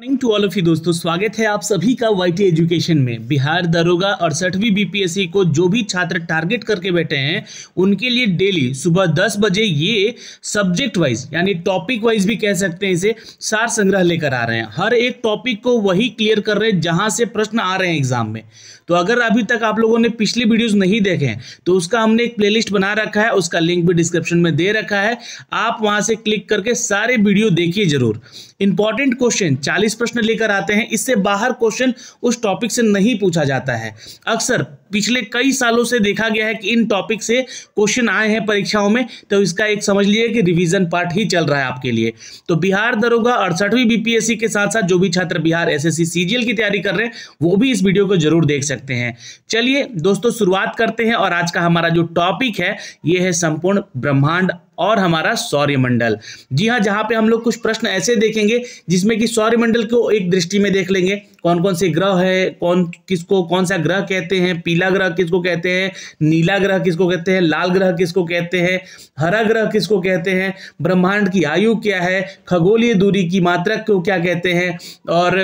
morning to all of you दोस्तों स्वागत है आप सभी का वाई एजुकेशन में बिहार दरोगा और सठवीं बीपीएससी को जो भी छात्र टारगेट करके बैठे हैं उनके लिए डेली सुबह 10 बजे ये सब्जेक्ट वाइज यानी टॉपिक वाइज भी कह सकते हैं इसे सार संग्रह लेकर आ रहे हैं हर एक टॉपिक को वही क्लियर कर रहे हैं जहां से प्रश्न आ रहे हैं एग्जाम में तो अगर अभी तक आप लोगों ने पिछले वीडियोज नहीं देखे हैं तो उसका हमने एक प्ले बना रखा है उसका लिंक भी डिस्क्रिप्शन में दे रखा है आप वहां से क्लिक करके सारे वीडियो देखिए जरूर इंपॉर्टेंट क्वेश्चन 40 प्रश्न लेकर आते हैं इससे बाहर क्वेश्चन उस टॉपिक से नहीं पूछा जाता है अक्सर पिछले कई सालों से देखा गया है कि इन टॉपिक से क्वेश्चन आए हैं परीक्षाओं में तो इसका एक समझ लीजिए कि रिवीजन पार्ट ही चल रहा है आपके लिए तो बिहार दरोगा अड़सठवीं बीपीएससी के साथ साथ जो भी छात्र बिहार एसएससी सीजीएल की तैयारी कर रहे हैं वो भी इस वीडियो को जरूर देख सकते हैं चलिए दोस्तों शुरुआत करते हैं और आज का हमारा जो टॉपिक है ये है संपूर्ण ब्रह्मांड और हमारा सौर्यमंडल जी हाँ जहाँ पे हम लोग कुछ प्रश्न ऐसे देखेंगे जिसमें कि सौर्यमंडल को एक दृष्टि में देख लेंगे कौन कौन से ग्रह है कौन किसको कौन सा ग्रह कहते हैं पीला ग्रह किसको कहते हैं नीला ग्रह किसको कहते हैं लाल ग्रह किसको कहते हैं हरा ग्रह किसको कहते हैं ब्रह्मांड की आयु क्या है खगोलीय दूरी की मात्रक को क्या कहते हैं और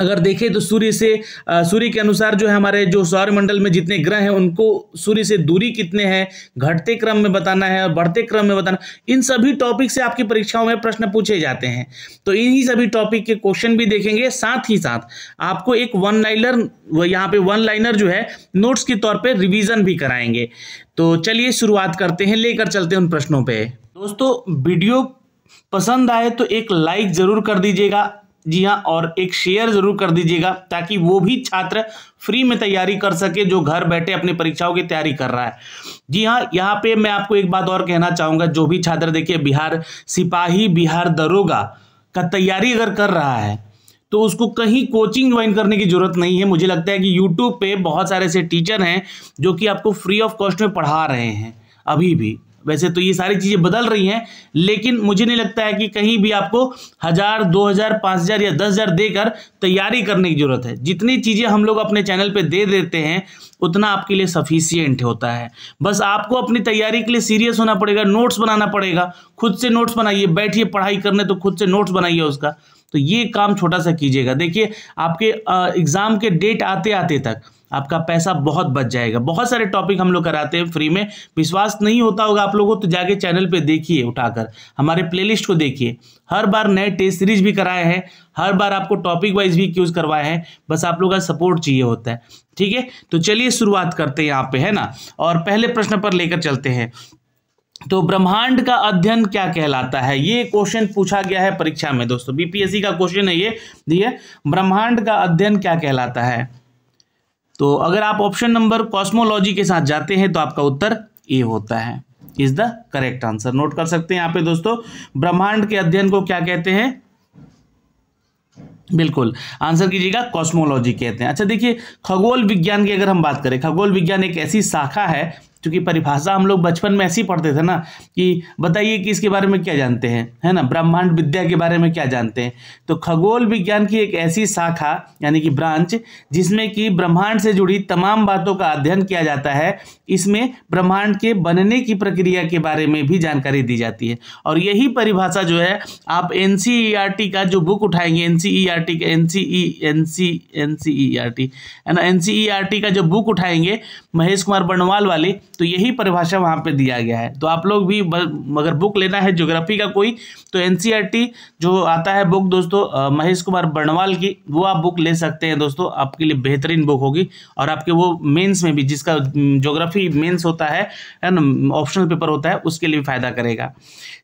अगर देखें तो सूर्य से सूर्य के अनुसार जो है हमारे जो सौरमंडल में जितने ग्रह हैं उनको सूर्य से दूरी कितने हैं घटते क्रम में बताना है और बढ़ते क्रम में बताना इन सभी टॉपिक से आपकी परीक्षाओं में प्रश्न पूछे जाते हैं तो इन्हीं सभी टॉपिक के क्वेश्चन भी देखेंगे साथ ही साथ आपको एक वन लाइनर यहाँ पे वन लाइनर जो है नोट्स के तौर पर रिविजन भी कराएंगे तो चलिए शुरुआत करते हैं लेकर चलते हैं उन प्रश्नों पर दोस्तों वीडियो पसंद आए तो एक लाइक जरूर कर दीजिएगा जी हाँ और एक शेयर जरूर कर दीजिएगा ताकि वो भी छात्र फ्री में तैयारी कर सके जो घर बैठे अपनी परीक्षाओं की तैयारी कर रहा है जी हाँ यहाँ पे मैं आपको एक बात और कहना चाहूँगा जो भी छात्र देखिए बिहार सिपाही बिहार दरोगा का तैयारी अगर कर रहा है तो उसको कहीं कोचिंग ज्वाइन करने की जरूरत नहीं है मुझे लगता है कि यूट्यूब पे बहुत सारे ऐसे टीचर हैं जो कि आपको फ्री ऑफ कॉस्ट में पढ़ा रहे हैं अभी भी वैसे तो ये सारी चीज़ें बदल रही हैं लेकिन मुझे नहीं लगता है कि कहीं भी आपको हज़ार दो हज़ार पाँच हज़ार या दस हज़ार देकर तैयारी करने की ज़रूरत है जितनी चीज़ें हम लोग अपने चैनल पे दे देते हैं उतना आपके लिए सफिशियंट होता है बस आपको अपनी तैयारी के लिए सीरियस होना पड़ेगा नोट्स बनाना पड़ेगा खुद से नोट्स बनाइए बैठिए पढ़ाई करने तो खुद से नोट्स बनाइए उसका तो ये काम छोटा सा कीजिएगा देखिए आपके एग्ज़ाम के डेट आते आते तक आपका पैसा बहुत बच जाएगा बहुत सारे टॉपिक हम लोग कराते हैं फ्री में विश्वास नहीं होता होगा आप लोगों को तो जाके चैनल पे देखिए उठाकर हमारे प्लेलिस्ट को देखिए हर बार नए टेस्ट सीरीज भी कराए हैं हर बार आपको टॉपिक वाइज भी क्यूज़ करवाए हैं बस आप लोग का सपोर्ट चाहिए होता है ठीक है तो चलिए शुरुआत करते हैं यहाँ पे है ना और पहले प्रश्न पर लेकर चलते हैं तो ब्रह्मांड का अध्ययन क्या कहलाता है ये क्वेश्चन पूछा गया है परीक्षा में दोस्तों बीपीएससी का क्वेश्चन है ये दिए ब्रह्मांड का अध्ययन क्या कहलाता है तो अगर आप ऑप्शन नंबर कॉस्मोलॉजी के साथ जाते हैं तो आपका उत्तर ए होता है is the correct answer note कर सकते हैं यहां पे दोस्तों ब्रह्मांड के अध्ययन को क्या कहते हैं बिल्कुल आंसर कीजिएगा कॉस्मोलॉजी कहते हैं अच्छा देखिए खगोल विज्ञान की अगर हम बात करें खगोल विज्ञान एक ऐसी शाखा है क्योंकि परिभाषा हम लोग बचपन में ऐसे ही पढ़ते थे ना कि बताइए कि इसके बारे में क्या जानते हैं है ना ब्रह्मांड विद्या के बारे में क्या जानते हैं तो खगोल विज्ञान की एक ऐसी शाखा यानी कि ब्रांच जिसमें कि ब्रह्मांड से जुड़ी तमाम बातों का अध्ययन किया जाता है इसमें ब्रह्मांड के बनने की प्रक्रिया के बारे में भी जानकारी दी जाती है और यही परिभाषा जो है आप एन e का जो बुक उठाएंगे N C E R T का N C E N C C N E R T है ना N C E R T का जो बुक उठाएंगे महेश कुमार बनवाल वाली तो यही परिभाषा वहाँ पे दिया गया है तो आप लोग भी अगर बुक लेना है ज्योग्राफी का कोई तो एन e जो आता है बुक दोस्तों महेश कुमार बर्णवाल की वो आप बुक ले सकते हैं दोस्तों आपके लिए बेहतरीन बुक होगी और आपके वो मेन्स में भी जिसका ज्योग्राफी मेन्स होता है है ना ऑप्शनल पेपर होता है उसके लिए फ़ायदा करेगा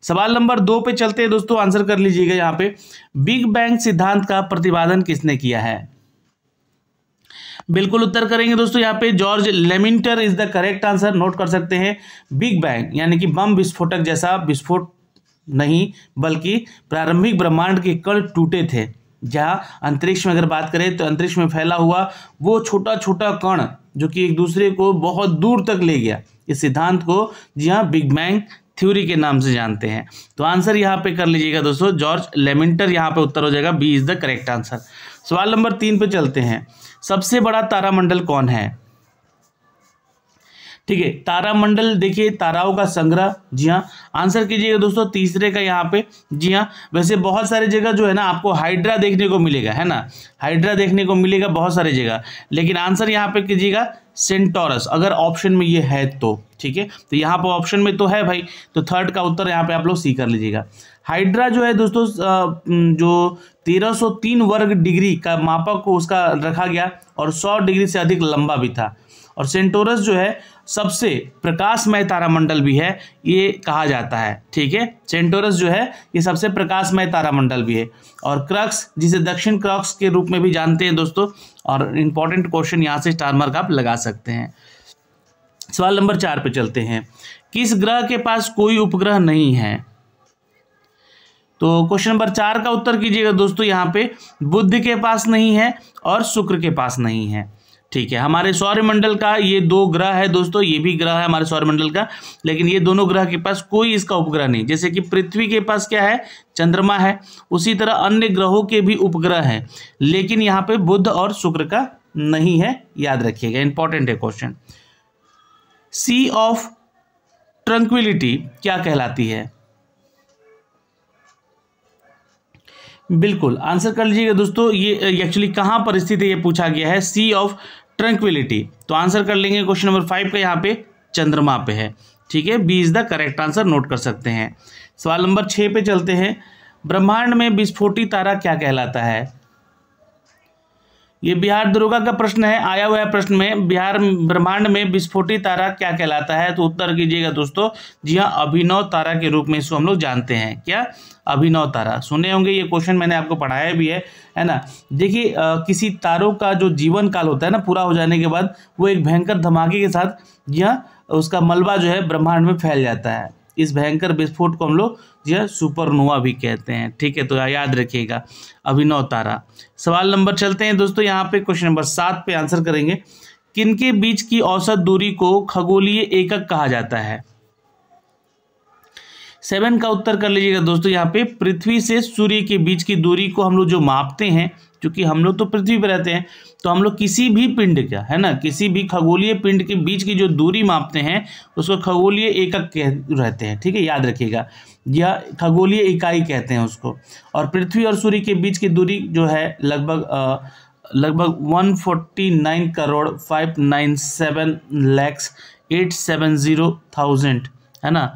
सवाल नंबर दो पे चलते हैं दोस्तों आंसर कर लीजिएगा यहाँ पे बिग बैंग सिद्धांत का प्रतिपादन किसने किया है बिल्कुल उत्तर करेंगे दोस्तों यहाँ पे George Lemaitre is the correct answer note कर सकते हैं बिग बैंग यानी कि बम विस्फोटक जैसा विस्फोट नहीं बल्कि प्रारंभिक ब्रह्मांड के कण टूटे थे जहाँ अंतरिक्ष में अगर बात करें तो अंतरिक्ष में फैला हुआ वो छोटा छोटा कण जो कि एक दूसरे को बहुत दूर तक ले गया इस सिद्धांत को जी हाँ बिग बैंग थ्योरी के नाम से जानते हैं तो आंसर यहाँ पे कर लीजिएगा दोस्तों जॉर्ज लेमिंटर यहाँ पे उत्तर हो जाएगा B is the correct answer सवाल नंबर तीन पे चलते हैं सबसे बड़ा तारामंडल कौन है ठीक है तारामंडल देखिए ताराओं का संग्रह जी हाँ आंसर कीजिएगा दोस्तों तीसरे का यहाँ पे जी हाँ वैसे बहुत सारी जगह जो है ना आपको हाइड्रा देखने को मिलेगा है ना हाइड्रा देखने को मिलेगा बहुत सारी जगह लेकिन आंसर यहाँ पे कीजिएगा सेंटोरस अगर ऑप्शन में ये है तो ठीक है तो यहाँ पर ऑप्शन में तो है भाई तो थर्ड का उत्तर यहाँ पे आप लोग सी कर लीजिएगा हाइड्रा जो है दोस्तों जो 1303 वर्ग डिग्री का मापक उसका रखा गया और 100 डिग्री से अधिक लंबा भी था और सेंटोरस जो है सबसे प्रकाशमय तारामंडल भी है ये कहा जाता है ठीक है सेंटोरस जो है ये सबसे प्रकाशमय तारामंडल भी है और क्रक्स जिसे दक्षिण क्रक्स के रूप में भी जानते हैं दोस्तों और इंपॉर्टेंट क्वेश्चन यहाँ से स्टार मार्क आप लगा सकते हैं सवाल नंबर चार पे चलते हैं किस ग्रह के पास कोई उपग्रह नहीं है तो क्वेश्चन नंबर चार का उत्तर कीजिएगा दोस्तों यहाँ पे बुद्ध के पास नहीं है और शुक्र के पास नहीं है ठीक है हमारे सौरमंडल का ये दो ग्रह है दोस्तों ये भी ग्रह है हमारे सौरमंडल का लेकिन ये दोनों ग्रह के पास कोई इसका उपग्रह नहीं जैसे कि पृथ्वी के पास क्या है चंद्रमा है उसी तरह अन्य ग्रहों के भी उपग्रह हैं लेकिन यहाँ पे बुध और शुक्र का नहीं है याद रखिएगा इंपॉर्टेंट है क्वेश्चन सी ऑफ ट्रंक्विलिटी क्या कहलाती है बिल्कुल आंसर कर लीजिएगा दोस्तों ये एक्चुअली कहाँ पर स्थित है ये पूछा गया है सी ऑफ ट्रंक्विलिटी तो आंसर कर लेंगे क्वेश्चन नंबर फाइव का यहाँ पे चंद्रमा पे है ठीक है B is the correct answer note कर सकते हैं सवाल नंबर छः पे चलते हैं ब्रह्मांड में विस्फोटी तारा क्या कहलाता है ये बिहार दरोगा का प्रश्न है आया हुआ है प्रश्न में बिहार ब्रह्मांड में विस्फोटी तारा क्या कहलाता है तो उत्तर कीजिएगा दोस्तों जी हाँ अभिनव तारा के रूप में इसको हम लोग जानते हैं क्या अभिनव तारा सुने होंगे ये क्वेश्चन मैंने आपको पढ़ाया भी है है ना देखिए किसी तारों का जो जीवन काल होता है ना पूरा हो जाने के बाद वो एक भयंकर धमाके के साथ जी हाँ उसका मलबा जो है ब्रह्मांड में फैल जाता है इस भयंकर विस्फोट को हम लोग जो है सुपरनोवा भी कहते हैं ठीक है तो याद रखिएगा अभिनव तारा सवाल नंबर चलते हैं दोस्तों यहाँ पे क्वेश्चन नंबर सात पे आंसर करेंगे किनके बीच की औसत दूरी को खगोलीय एकक कहा जाता है सेवन का उत्तर कर लीजिएगा दोस्तों यहाँ पे पृथ्वी से सूर्य के बीच की दूरी को हम लोग जो मापते हैं क्योंकि हम लोग तो पृथ्वी पर रहते हैं तो हम लोग किसी भी पिंड का है ना किसी भी खगोलीय पिंड के बीच की जो दूरी मापते हैं उसको खगोलीय एकक कह रहते हैं ठीक है याद रखिएगा या खगोलीय इकाई कहते हैं उसको और पृथ्वी और सूर्य के बीच की दूरी जो है लगभग लगभग one forty nine crore five nine seven lakhs eight seven zero thousand है ना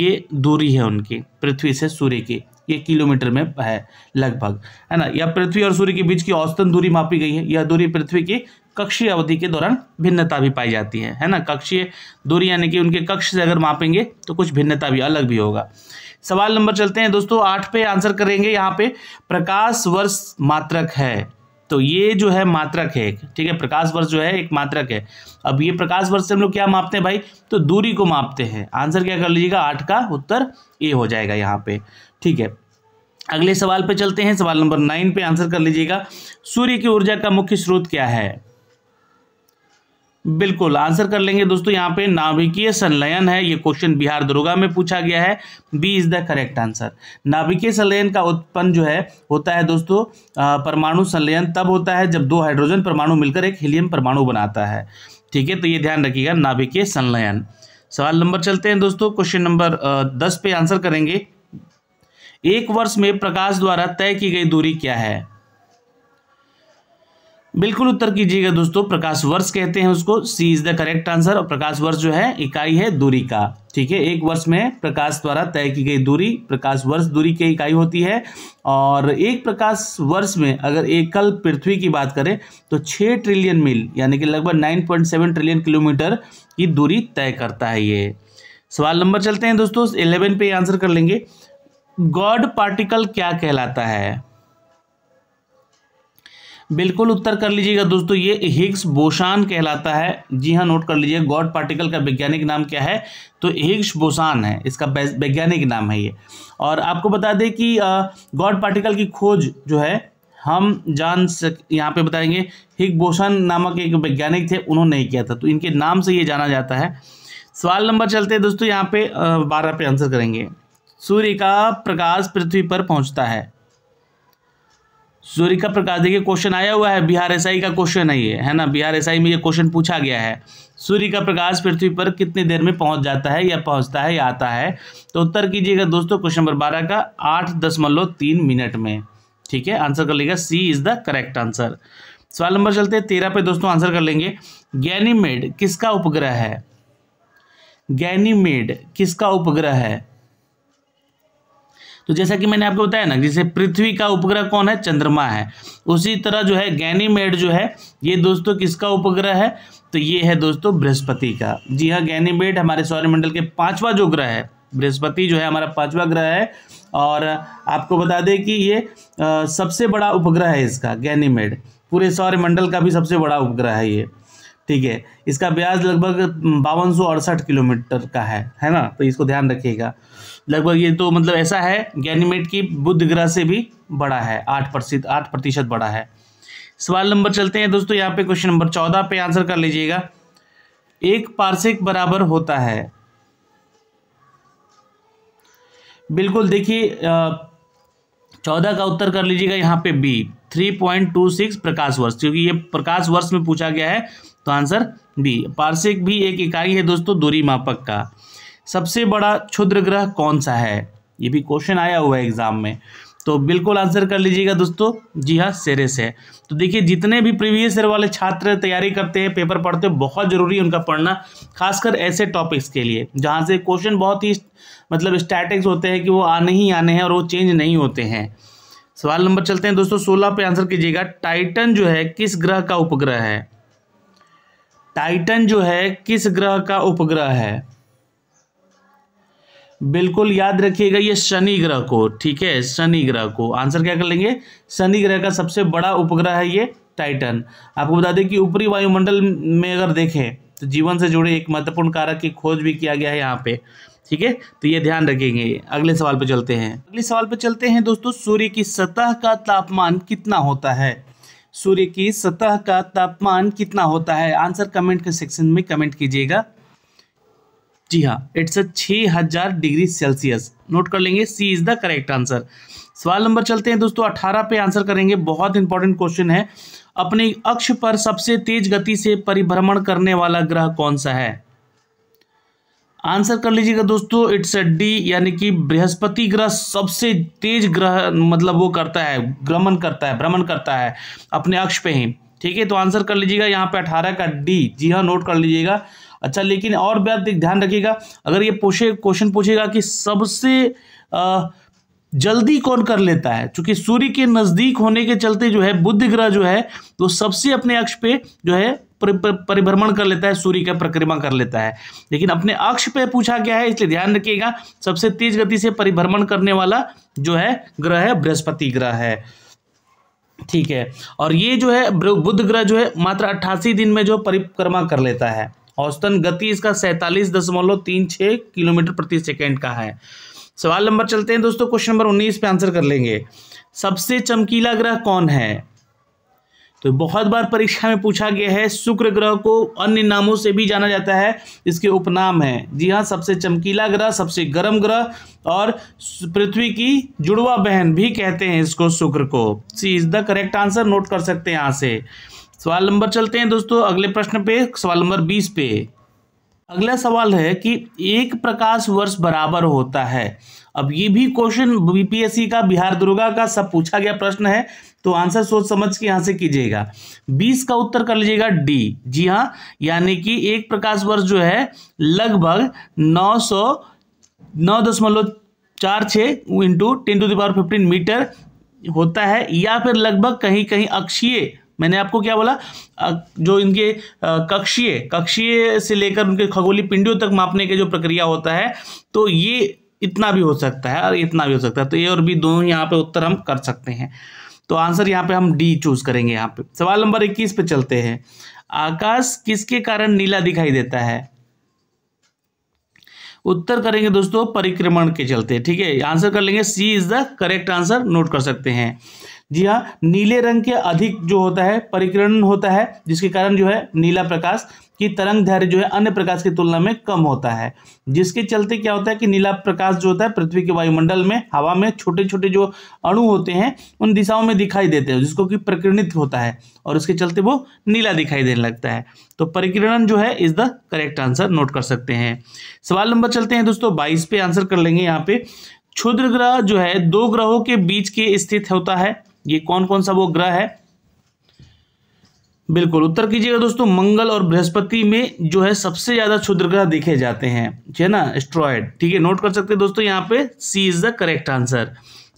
ये दूरी है उनकी पृथ्वी से सूर्य की ये किलोमीटर में है लगभग है ना यह पृथ्वी और सूर्य के बीच की औसतन दूरी मापी गई है यह दूरी पृथ्वी की कक्षीय अवधि के दौरान भिन्नता भी पाई जाती है है ना कक्षीय दूरी यानी कि उनके कक्ष से अगर मापेंगे तो कुछ भिन्नता भी अलग भी होगा सवाल नंबर चलते हैं दोस्तों आठ पे आंसर करेंगे यहाँ पे प्रकाश वर्ष मात्रक है तो ये जो है मात्रक है ठीक है प्रकाश वर्ष जो है एक मात्रक है अब ये प्रकाश वर्ष से हम लोग क्या मापते हैं भाई तो दूरी को मापते हैं आंसर क्या कर लीजिएगा आठ का उत्तर ए हो जाएगा यहाँ पे ठीक है अगले सवाल पे चलते हैं सवाल नंबर नाइन पे आंसर कर लीजिएगा सूर्य की ऊर्जा का मुख्य स्रोत क्या है बिल्कुल आंसर कर लेंगे दोस्तों यहाँ पे नाभिकीय संलयन है ये क्वेश्चन बिहार दुर्गा में पूछा गया है B is the correct answer नाभिकीय संलयन का उत्पन्न जो है होता है दोस्तों परमाणु संलयन तब होता है जब दो हाइड्रोजन परमाणु मिलकर एक हीलियम परमाणु बनाता है ठीक है तो ये ध्यान रखिएगा नाभिकीय संलयन सवाल नंबर चलते हैं दोस्तों क्वेश्चन नंबर दस पे आंसर करेंगे एक वर्ष में प्रकाश द्वारा तय की गई दूरी क्या है बिल्कुल उत्तर कीजिएगा दोस्तों प्रकाश वर्ष कहते हैं उसको C is the correct answer और प्रकाश वर्ष जो है इकाई है दूरी का ठीक है एक वर्ष में प्रकाश द्वारा तय की गई दूरी प्रकाश वर्ष दूरी की इकाई होती है और एक प्रकाश वर्ष में अगर एकल पृथ्वी की बात करें तो छः ट्रिलियन मील यानी कि लगभग nine point seven trillion kilometre की दूरी तय करता है ये सवाल नंबर चलते हैं दोस्तों इलेवन पे आंसर कर लेंगे गॉड पार्टिकल क्या कहलाता है बिल्कुल उत्तर कर लीजिएगा दोस्तों ये हिग्स बोसान कहलाता है जी हाँ नोट कर लीजिए गॉड पार्टिकल का वैज्ञानिक नाम क्या है तो हिग्स बोसान है इसका वैज्ञानिक नाम है ये और आपको बता दें कि गॉड पार्टिकल की खोज जो है हम जान सक यहाँ पे बताएंगे हिग बोसान नामक एक वैज्ञानिक थे उन्होंने ही किया था तो इनके नाम से ये जाना जाता है सवाल नंबर चलते हैं दोस्तों यहाँ पे बारह पे आंसर करेंगे सूर्य का प्रकाश पृथ्वी पर पहुँचता है सूर्य का प्रकाश देखिए क्वेश्चन आया हुआ है बिहार एसआई का क्वेश्चन है ये है ना बिहार एसआई में ये क्वेश्चन पूछा गया है सूर्य का प्रकाश पृथ्वी पर कितनी देर में पहुंच जाता है या पहुंचता है या आता है तो उत्तर कीजिएगा दोस्तों क्वेश्चन नंबर बारह का आठ दशमलव तीन मिनट में ठीक है आंसर कर लेगा C is the correct answer सवाल नंबर चलते हैं तेरह पे दोस्तों आंसर कर लेंगे गैनीमेड किसका उपग्रह है गैनीमेड किसका उपग्रह है तो जैसा कि मैंने आपको बताया ना जैसे पृथ्वी का उपग्रह कौन है चंद्रमा है उसी तरह जो है गैनीमेड जो है ये दोस्तों किसका उपग्रह है तो ये है दोस्तों बृहस्पति का जी हाँ गैनीमेड हमारे सौरमंडल के पाँचवा जो ग्रह है बृहस्पति जो है हमारा पांचवा ग्रह है और आपको बता दें कि ये सबसे बड़ा उपग्रह है इसका गैनीमेड पूरे सौरमंडल का भी सबसे बड़ा उपग्रह है ये ठीक है इसका ब्याज लगभग बावन सौ अड़सठ किलोमीटर का है है ना तो इसको ध्यान रखिएगा लगभग ये तो मतलब ऐसा है गैनीमेट की बुद्ध ग्रह से भी बड़ा है आठ प्रतिशत आठ प्रतिशत बड़ा है सवाल नंबर चलते हैं दोस्तों यहाँ पे क्वेश्चन नंबर चौदह पे आंसर कर लीजिएगा एक पार्सिक बराबर होता है बिल्कुल देखिए चौदह का उत्तर कर लीजिएगा यहाँ पे B three point two six प्रकाश वर्ष क्योंकि ये प्रकाश वर्ष में पूछा गया है तो आंसर बी पार्शिक भी एक इकाई है दोस्तों दूरी मापक का सबसे बड़ा क्षुद्र ग्रह कौन सा है ये भी क्वेश्चन आया हुआ है एग्जाम में तो बिल्कुल आंसर कर लीजिएगा दोस्तों जी हाँ सेरेस है तो देखिए जितने भी प्रीवियस ईयर वाले छात्र तैयारी करते हैं पेपर पढ़ते हैं बहुत ज़रूरी है उनका पढ़ना खासकर ऐसे टॉपिक्स के लिए जहाँ से क्वेश्चन बहुत ही मतलब स्टैटिक्स होते हैं कि वो आने ही आने हैं और वो चेंज नहीं होते हैं सवाल नंबर चलते हैं दोस्तों सोलह पे आंसर कीजिएगा टाइटन जो है किस ग्रह का उपग्रह है टाइटन जो है किस ग्रह का उपग्रह है बिल्कुल याद रखिएगा ये शनि ग्रह को ठीक है शनि ग्रह को आंसर क्या कर लेंगे शनि ग्रह का सबसे बड़ा उपग्रह है ये टाइटन आपको बता दें कि ऊपरी वायुमंडल में अगर देखें तो जीवन से जुड़े एक महत्वपूर्ण कारक की खोज भी किया गया है यहाँ पे ठीक है तो ये ध्यान रखेंगे अगले सवाल पे चलते हैं अगले सवाल पे चलते हैं दोस्तों सूर्य की सतह का तापमान कितना होता है सूर्य की सतह का तापमान कितना होता है आंसर कमेंट के सेक्शन में कमेंट कीजिएगा जी हाँ इट्स अ छः हजार डिग्री सेल्सियस नोट कर लेंगे C is the correct answer सवाल नंबर चलते हैं दोस्तों अठारह पे आंसर करेंगे बहुत इंपॉर्टेंट क्वेश्चन है अपने अक्ष पर सबसे तेज गति से परिभ्रमण करने वाला ग्रह कौन सा है आंसर कर लीजिएगा दोस्तों इट्स अ डी यानी कि बृहस्पति ग्रह सबसे तेज ग्रह मतलब वो करता है भ्रमण करता है भ्रमण करता है अपने अक्ष पे ही ठीक है तो आंसर कर लीजिएगा यहाँ पे अठारह का डी जी हाँ नोट कर लीजिएगा अच्छा लेकिन और बात ध्यान रखिएगा अगर ये पूछे क्वेश्चन पूछेगा कि सबसे आ, जल्दी कौन कर लेता है क्योंकि सूर्य के नज़दीक होने के चलते जो है बुद्ध ग्रह जो है तो सबसे अपने अक्ष पे जो है परिभ्रमण कर लेता है सूर्य का परिक्रमा कर लेता है लेकिन अपने अक्ष पे पूछा गया है इसलिए ध्यान रखिएगा सबसे तेज गति से परिभ्रमण करने वाला जो है ग्रह है बृहस्पति ग्रह है ठीक है और ये जो है बुध ग्रह जो है मात्र अट्ठासी दिन में जो परिक्रमा कर लेता है औसतन गति इसका सैतालीस दशमलव तीन छः किलोमीटर प्रति सेकेंड का है सवाल नंबर चलते हैं दोस्तों क्वेश्चन नंबर उन्नीस पे आंसर कर लेंगे सबसे चमकीला ग्रह कौन है तो बहुत बार परीक्षा में पूछा गया है शुक्र ग्रह को अन्य नामों से भी जाना जाता है इसके उपनाम है जी हाँ सबसे चमकीला ग्रह सबसे गर्म ग्रह और पृथ्वी की जुड़वा बहन भी कहते हैं इसको शुक्र को C is the correct answer note कर सकते हैं यहाँ से सवाल नंबर चलते हैं दोस्तों अगले प्रश्न पे सवाल नंबर बीस पे अगला सवाल है कि एक प्रकाश वर्ष बराबर होता है अब ये भी क्वेश्चन बीपीएससी का बिहार दुर्गा का सब पूछा गया प्रश्न है तो आंसर सोच समझ के यहां से कीजिएगा बीस का उत्तर कर लीजिएगा डी जी हाँ यानी कि एक प्रकाश वर्ष जो है लगभग नौ सौ नौ दशमलव चार छ into ten to the power fifteen metre होता है या फिर लगभग कहीं कहीं अक्षीय मैंने आपको क्या बोला जो इनके कक्षीय कक्षीय से लेकर उनके खगोली पिंडियों तक मापने के जो प्रक्रिया होता है तो ये इतना भी हो सकता है और इतना भी हो सकता है तो ए और बी दोनों यहाँ पे उत्तर हम कर सकते हैं तो आंसर यहाँ पे हम डी चूज करेंगे यहाँ पे सवाल नंबर इक्कीस पे चलते हैं आकाश किसके कारण नीला दिखाई देता है उत्तर करेंगे दोस्तों परिक्रमण के चलते ठीक है आंसर कर लेंगे C is the correct answer note कर सकते हैं जी हाँ नीले रंग के अधिक जो होता है परिकिरण होता है जिसके कारण जो है नीला प्रकाश की तरंग धैर्य जो है अन्य प्रकाश की तुलना में कम होता है जिसके चलते क्या होता है कि नीला प्रकाश जो होता है पृथ्वी के वायुमंडल में हवा में छोटे छोटे जो अणु होते हैं उन दिशाओं में दिखाई देते हैं जिसको कि प्रकृणित होता है और उसके चलते वो नीला दिखाई देने लगता है तो परिकिरण जो है is the correct answer note कर सकते हैं सवाल नंबर चलते हैं दोस्तों बाईस पे आंसर कर लेंगे यहाँ पे क्षुद्र ग्रह जो है दो ग्रहों के बीच के स्थित होता है ये कौन कौन सा वो ग्रह है बिल्कुल उत्तर कीजिएगा दोस्तों मंगल और बृहस्पति में जो है सबसे ज्यादा क्षुद्र ग्रह देखे जाते हैं ठीक है ना एस्ट्रॉयड ठीक है नोट कर सकते हैं दोस्तों यहाँ पे C is the correct answer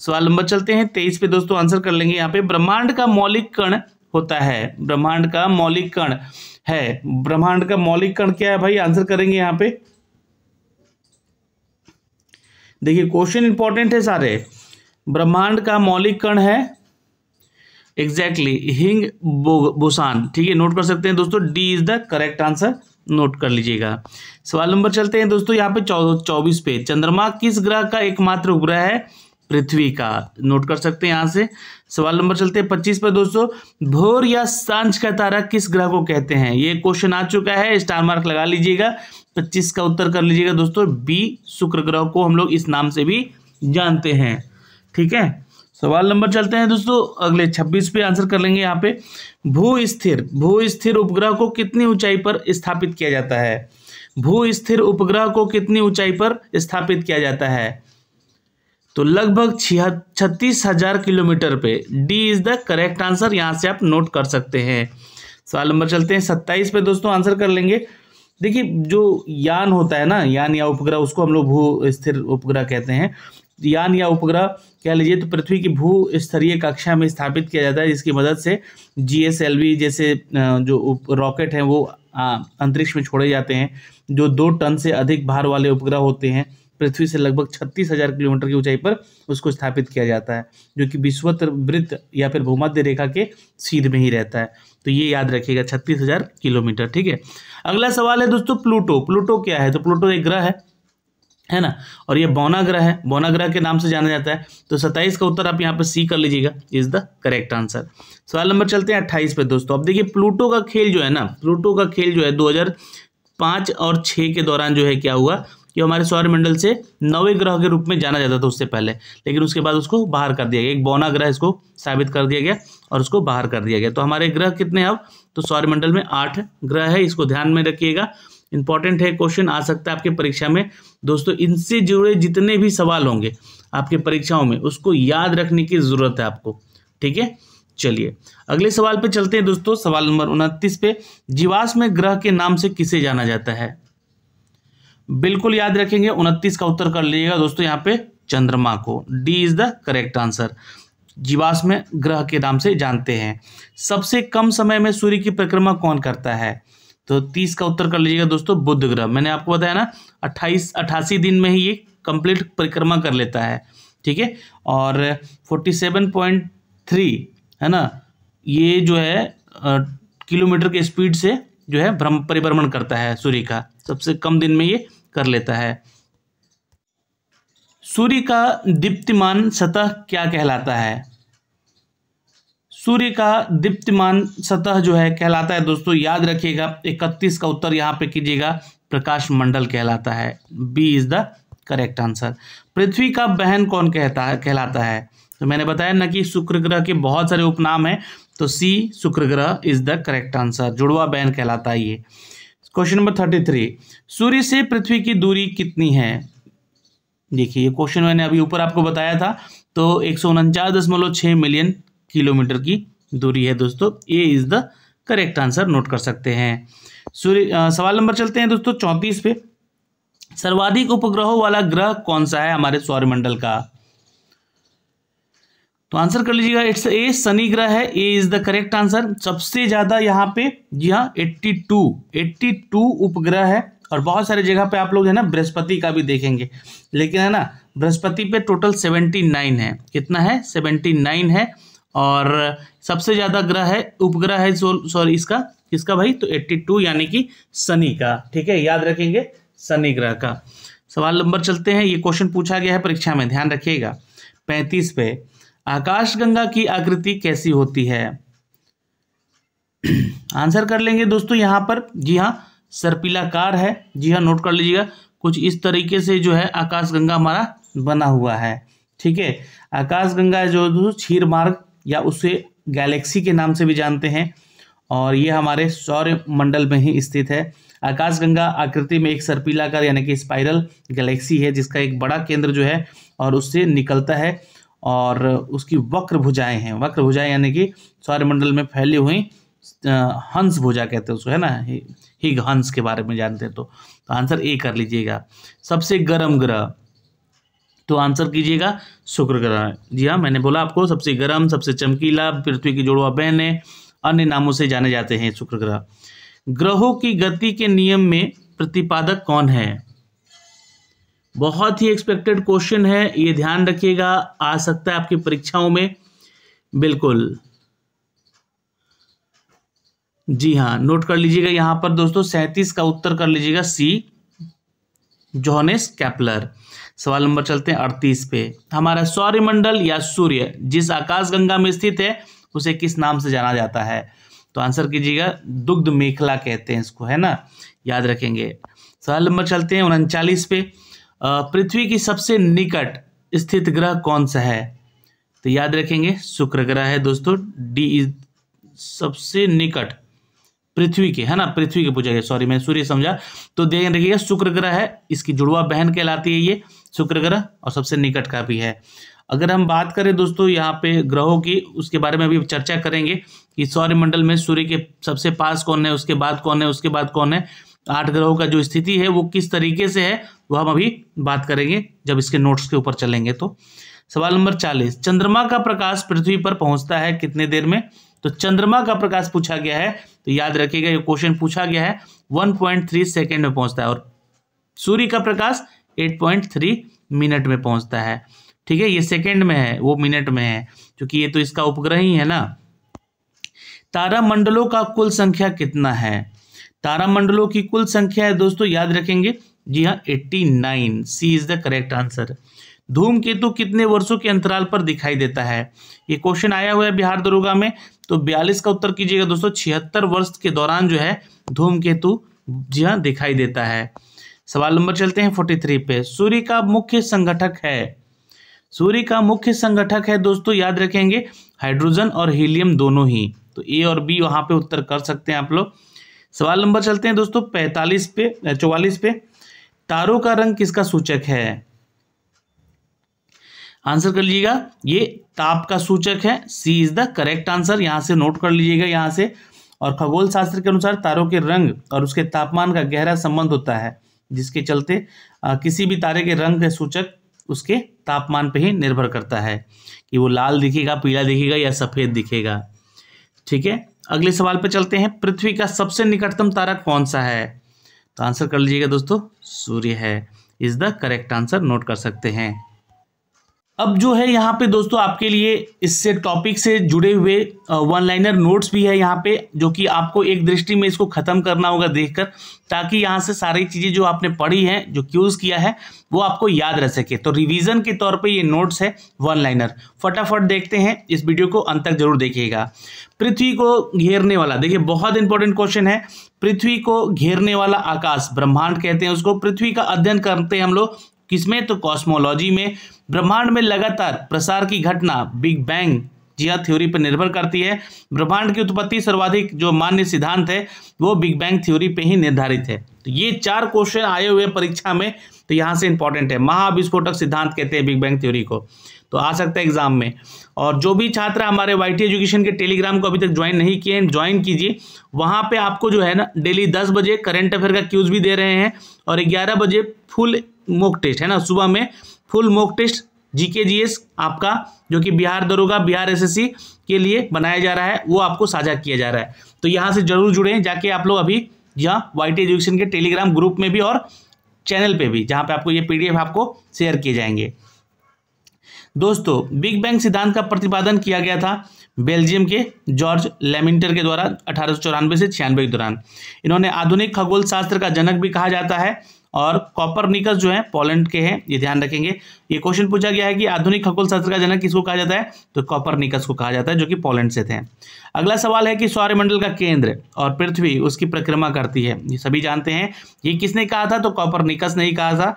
सवाल नंबर चलते हैं तेईस पे दोस्तों आंसर कर लेंगे यहाँ पे ब्रह्मांड का मौलिक कण होता है ब्रह्मांड का मौलिक कण है ब्रह्मांड का मौलिक कण क्या है भाई आंसर करेंगे यहाँ पे देखिए क्वेश्चन इंपॉर्टेंट है सारे ब्रह्मांड का मौलिक कण है एग्जैक्टली हिंग बोसान ठीक है नोट कर सकते हैं दोस्तों D is the correct answer note कर लीजिएगा सवाल नंबर चलते हैं दोस्तों यहाँ पे चौबीस पे चंद्रमा किस ग्रह का एकमात्र उपग्रह है पृथ्वी का नोट कर सकते हैं यहाँ से सवाल नंबर चलते हैं पच्चीस पे दोस्तों भोर या सांझ का तारा किस ग्रह को कहते हैं ये क्वेश्चन आ चुका है स्टार मार्क लगा लीजिएगा पच्चीस का उत्तर कर लीजिएगा दोस्तों बी शुक्र ग्रह को हम लोग इस नाम से भी जानते हैं ठीक है सवाल नंबर चलते हैं दोस्तों अगले 26 पे आंसर कर लेंगे यहाँ पे भू स्थिर भू स्थिर उपग्रह को कितनी ऊंचाई पर स्थापित किया जाता है भू स्थिर उपग्रह को कितनी ऊंचाई पर स्थापित किया जाता है तो लगभग छत्तीस हजार किलोमीटर पे D is the correct answer यहाँ से आप नोट कर सकते हैं सवाल नंबर चलते हैं सत्ताईस पे दोस्तों आंसर कर लेंगे देखिए जो यान होता है ना यान या उपग्रह उसको हम लोग भू स्थिर उपग्रह कहते हैं यान या उपग्रह कह लीजिए तो पृथ्वी की भू स्तरीय कक्षा में स्थापित किया जाता है जिसकी मदद से जी जैसे जो रॉकेट हैं वो अंतरिक्ष में छोड़े जाते हैं जो दो टन से अधिक भार वाले उपग्रह होते हैं पृथ्वी से लगभग छत्तीस हजार किलोमीटर की ऊंचाई पर उसको स्थापित किया जाता है जो कि विश्वतर वृत्त या फिर भूमध्य रेखा के सीध में ही रहता है तो ये याद रखिएगा छत्तीस हजार किलोमीटर ठीक है अगला सवाल है दोस्तों प्लूटो प्लूटो क्या है तो प्लूटो एक ग्रह है है ना और ये ग्रह है ग्रह के नाम से जाना जाता है तो सत्ताईस का उत्तर आप यहाँ पे सी कर लीजिएगा इज द करेक्ट आंसर सवाल नंबर चलते हैं अट्ठाईस पे दोस्तों अब देखिए प्लूटो का खेल जो है ना प्लूटो का खेल जो है 2005 और 6 के दौरान जो है क्या हुआ कि हमारे सौरमंडल से नवे ग्रह के रूप में जाना जाता था उससे पहले लेकिन उसके बाद उसको बाहर कर दिया गया एक बौना ग्रह इसको साबित कर दिया गया और उसको बाहर कर दिया गया तो हमारे ग्रह कितने अब तो सौरमंडल में आठ ग्रह है इसको ध्यान में रखिएगा इंपॉर्टेंट है क्वेश्चन आ सकता है आपके परीक्षा में दोस्तों इनसे जुड़े जितने भी सवाल होंगे आपके परीक्षाओं में उसको याद रखने की ज़रूरत है आपको ठीक है चलिए अगले सवाल पे चलते हैं दोस्तों सवाल नंबर उनतीस पे जीवाश्म ग्रह के नाम से किसे जाना जाता है बिल्कुल याद रखेंगे उनतीस का उत्तर कर लीजिएगा दोस्तों यहाँ पे चंद्रमा को D is the correct answer जीवाश्म ग्रह के नाम से जानते हैं सबसे कम समय में सूर्य की परिक्रमा कौन करता है तो तीस का उत्तर कर लीजिएगा दोस्तों बुद्ध ग्रह मैंने आपको बताया ना अट्ठाईस अट्ठासी दिन में ही ये कंप्लीट परिक्रमा कर लेता है ठीक है और फोर्टी सेवन पॉइंट थ्री है ना ये जो है किलोमीटर के स्पीड से जो है भ्रम परिभ्रमण करता है सूर्य का सबसे कम दिन में ये कर लेता है सूर्य का दीप्तिमान सतह क्या कहलाता है सूर्य का दीप्तमान सतह जो है कहलाता है दोस्तों याद रखिएगा इकतीस का उत्तर यहाँ पे कीजिएगा प्रकाश मंडल कहलाता है B is the correct answer पृथ्वी का बहन कौन कहता है कहलाता है तो मैंने बताया ना कि शुक्र ग्रह के बहुत सारे उपनाम हैं तो सी शुक्र ग्रह इज द करेक्ट आंसर जुड़वा बहन कहलाता है ये क्वेश्चन नंबर थर्टी थ्री सूर्य से पृथ्वी की दूरी कितनी है देखिए ये क्वेश्चन मैंने अभी ऊपर आपको बताया था तो एक मिलियन किलोमीटर की दूरी है दोस्तों A is the correct answer note कर सकते हैं सूर्य सवाल नंबर चलते हैं दोस्तों चौंतीस पे सर्वाधिक उपग्रहों वाला ग्रह कौन सा है हमारे सौरमंडल का तो आंसर कर लीजिएगा इट्स ए शनि ग्रह है A is the correct answer सबसे ज्यादा यहाँ पे जी हाँ एट्टी टू एट्टी टू उपग्रह है और बहुत सारे जगह पे आप लोग है ना बृहस्पति का भी देखेंगे लेकिन है ना बृहस्पति पे टोटल सेवेंटी नाइन है कितना है सेवेंटी नाइन है और सबसे ज़्यादा ग्रह है उपग्रह है सॉरी इसका किसका भाई तो 82 यानी कि शनि का ठीक है याद रखेंगे शनि ग्रह का सवाल नंबर चलते हैं ये क्वेश्चन पूछा गया है परीक्षा में ध्यान रखिएगा पैंतीस पे आकाशगंगा की आकृति कैसी होती है आंसर कर लेंगे दोस्तों यहाँ पर जी हाँ कार है जी हाँ नोट कर लीजिएगा कुछ इस तरीके से जो है आकाशगंगा हमारा बना हुआ है ठीक है आकाशगंगा जो छीर मार्ग या उसे गैलेक्सी के नाम से भी जानते हैं और ये हमारे सौर मंडल में ही स्थित है आकाशगंगा आकृति में एक का यानी कि स्पाइरल गैलेक्सी है जिसका एक बड़ा केंद्र जो है और उससे निकलता है और उसकी वक्र भुजाएं हैं वक्र भुजाएं यानी कि सौर्यमंडल में फैली हुई हंस भुजा कहते हैं उसको है ना हिग हंस के बारे में जानते हैं तो, तो आंसर ए कर लीजिएगा सबसे गर्म ग्रह तो आंसर कीजिएगा शुक्र ग्रह जी हाँ मैंने बोला आपको सबसे गर्म सबसे चमकीला पृथ्वी की जोड़वा बहन है अन्य नामों से जाने जाते हैं शुक्र ग्रह ग्रहों की गति के नियम में प्रतिपादक कौन है बहुत ही एक्सपेक्टेड क्वेश्चन है ये ध्यान रखिएगा आ सकता है आपकी परीक्षाओं में बिल्कुल जी हाँ नोट कर लीजिएगा यहां पर दोस्तों सैंतीस का उत्तर कर लीजिएगा सी जॉनेस कैपलर सवाल नंबर चलते हैं अड़तीस पे हमारा सौर्यमंडल या सूर्य जिस आकाशगंगा में स्थित है उसे किस नाम से जाना जाता है तो आंसर कीजिएगा दुग्ध मेखला कहते हैं इसको है ना याद रखेंगे सवाल नंबर चलते हैं उनचालीस पे पृथ्वी की सबसे निकट स्थित ग्रह कौन सा है तो याद रखेंगे शुक्र ग्रह है दोस्तों डी सबसे निकट पृथ्वी के है ना पृथ्वी के पूछा गया सॉरी मैं सूर्य समझा तो देखिए रखिएगा शुक्र ग्रह है इसकी जुड़वा बहन कहलाती है ये शुक्र ग्रह और सबसे निकट का भी है अगर हम बात करें दोस्तों यहाँ पे ग्रहों की उसके बारे में अभी चर्चा करेंगे कि सौर्यमंडल में सूर्य के सबसे पास कौन है उसके बाद कौन है उसके बाद कौन है आठ ग्रहों का जो स्थिति है वो किस तरीके से है वो हम अभी बात करेंगे जब इसके नोट्स के ऊपर चलेंगे तो सवाल नंबर चालीस चंद्रमा का प्रकाश पृथ्वी पर पहुंचता है कितने देर में तो चंद्रमा का प्रकाश पूछा गया है तो याद रखिएगा ये क्वेश्चन पूछा गया है थ्री सेकेंड में पहुंचता है और सूर्य का प्रकाश 8.3 मिनट में पहुंचता है ठीक है ये सेकंड में है वो मिनट में है क्योंकि ये तो इसका उपग्रह ही है ना तारामंडलों का कुल संख्या कितना है तारामंडलों की कुल संख्या है दोस्तों याद रखेंगे जी हाँ nine C is the correct answer धूम केतु कितने वर्षों के अंतराल पर दिखाई देता है ये क्वेश्चन आया हुआ है बिहार दरोगा में तो बयालीस का उत्तर कीजिएगा दोस्तों छिहत्तर वर्ष के दौरान जो है धूम केतु जी हाँ दिखाई देता है सवाल नंबर चलते हैं फोर्टी थ्री पे सूर्य का मुख्य संगठक है सूर्य का मुख्य संगठक है दोस्तों याद रखेंगे हाइड्रोजन और हीलियम दोनों ही तो ए और बी वहां पे उत्तर कर सकते हैं आप लोग सवाल नंबर चलते हैं दोस्तों पैतालीस पे चौवालीस पे तारों का रंग किसका सूचक है आंसर कर लीजिएगा ये ताप का सूचक है C is the correct answer यहां से नोट कर लीजिएगा यहां से और खगोल शास्त्र के अनुसार तारों के रंग और उसके तापमान का गहरा संबंध होता है जिसके चलते किसी भी तारे के रंग के सूचक उसके तापमान पे ही निर्भर करता है कि वो लाल दिखेगा पीला दिखेगा या सफ़ेद दिखेगा ठीक है अगले सवाल पे चलते हैं पृथ्वी का सबसे निकटतम तारा कौन सा है तो आंसर कर लीजिएगा दोस्तों सूर्य है is the correct answer note कर सकते हैं अब जो है यहाँ पे दोस्तों आपके लिए इससे टॉपिक से जुड़े हुए वन लाइनर नोट्स भी है यहाँ पे जो कि आपको एक दृष्टि में इसको ख़त्म करना होगा देखकर ताकि यहाँ से सारी चीज़ें जो आपने पढ़ी हैं जो क्यूज़ किया है वो आपको याद रह सके तो रिवीजन के तौर पे ये नोट्स है वन लाइनर फटाफट देखते हैं इस वीडियो को अंत तक जरूर देखिएगा पृथ्वी को घेरने वाला देखिए बहुत इंपॉर्टेंट क्वेश्चन है पृथ्वी को घेरने वाला आकाश ब्रह्मांड कहते हैं उसको पृथ्वी का अध्ययन करते हैं हम लोग किसमें तो कॉस्मोलॉजी में ब्रह्मांड में लगातार प्रसार की घटना बिग बैंग जिया हाँ थ्योरी पर निर्भर करती है ब्रह्मांड की उत्पत्ति सर्वाधिक जो मान्य सिद्धांत है वो बिग बैंग थ्योरी पे ही निर्धारित है तो ये चार क्वेश्चन आए हुए परीक्षा में तो यहाँ से इंपॉर्टेंट है महाविस्फोटक सिद्धांत कहते हैं बिग बैंग थ्योरी को तो आ सकता है एग्जाम में और जो भी छात्र हमारे वाई टी एजुकेशन के टेलीग्राम को अभी तक ज्वाइन नहीं किए हैं ज्वाइन कीजिए वहाँ पर आपको जो है ना डेली दस बजे करंट अफेयर का क्यूज भी दे रहे हैं और ग्यारह बजे फुल मोक टेस्ट है ना सुबह में full mock test GK GS आपका जो कि बिहार दरोगा बिहार एसएससी के लिए बनाया जा रहा है वो आपको साझा किया जा रहा है तो यहाँ से जरूर जुड़े जाके आप लोग अभी यहाँ वाई एजुकेशन के टेलीग्राम ग्रुप में भी और चैनल पे भी जहाँ पे आपको ये पीडीएफ आपको शेयर किए जाएंगे दोस्तों बिग बैंग सिद्धांत का प्रतिपादन किया गया था बेल्जियम के जॉर्ज लेमिंटर के द्वारा अठारह से छियानवे के दौरान इन्होंने आधुनिक खगोल शास्त्र का जनक भी कहा जाता है और कॉपर निकस जो है पोलैंड के हैं ये ध्यान रखेंगे ये क्वेश्चन पूछा गया है कि आधुनिक खगोल शास्त्र का जनक किसको कहा जाता है तो कॉपर निकस को कहा जाता है जो कि पोलैंड से थे अगला सवाल है कि सौर्यमंडल का केंद्र और पृथ्वी उसकी परिक्रमा करती है ये सभी जानते हैं ये किसने कहा था तो कॉपर निकस ने कहा था